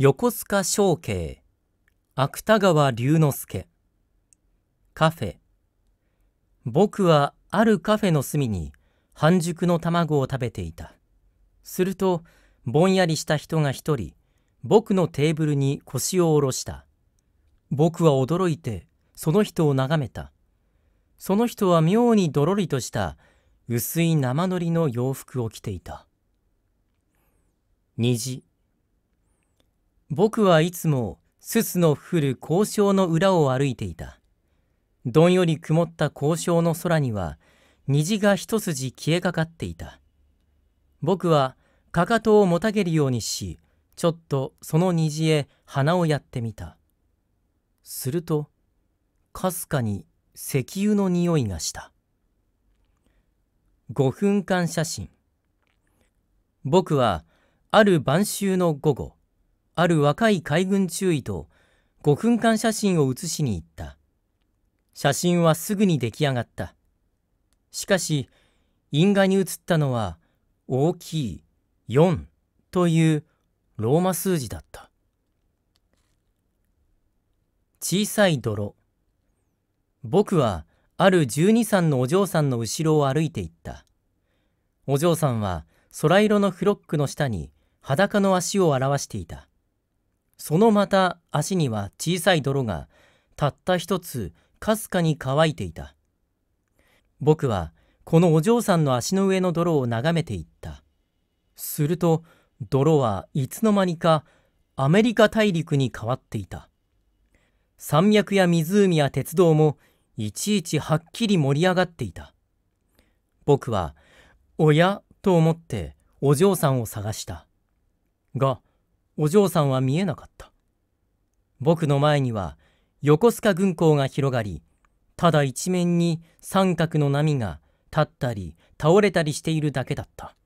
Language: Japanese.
横須賀昌慶芥川龍之介カフェ僕はあるカフェの隅に半熟の卵を食べていたするとぼんやりした人が一人僕のテーブルに腰を下ろした僕は驚いてその人を眺めたその人は妙にどろりとした薄い生のりの洋服を着ていた虹僕はいつもすすの降る交渉の裏を歩いていたどんより曇った交渉の空には虹が一筋消えかかっていた僕はかかとをもたげるようにしちょっとその虹へ鼻をやってみたするとかすかに石油の匂いがした5分間写真僕はある晩秋の午後ある若い海軍中尉と5分間写真を写しに行った。写真はすぐに出来上がった。しかし、因果に写ったのは大きい4というローマ数字だった。小さい泥。僕はある12歳のお嬢さんの後ろを歩いていった。お嬢さんは空色のフロックの下に裸の足を表していた。そのまた足には小さい泥がたった一つかすかに乾いていた僕はこのお嬢さんの足の上の泥を眺めていったすると泥はいつの間にかアメリカ大陸に変わっていた山脈や湖や鉄道もいちいちはっきり盛り上がっていた僕は「おや?」と思ってお嬢さんを探したがお嬢さんは見えなかった僕の前には横須賀軍港が広がりただ一面に三角の波が立ったり倒れたりしているだけだった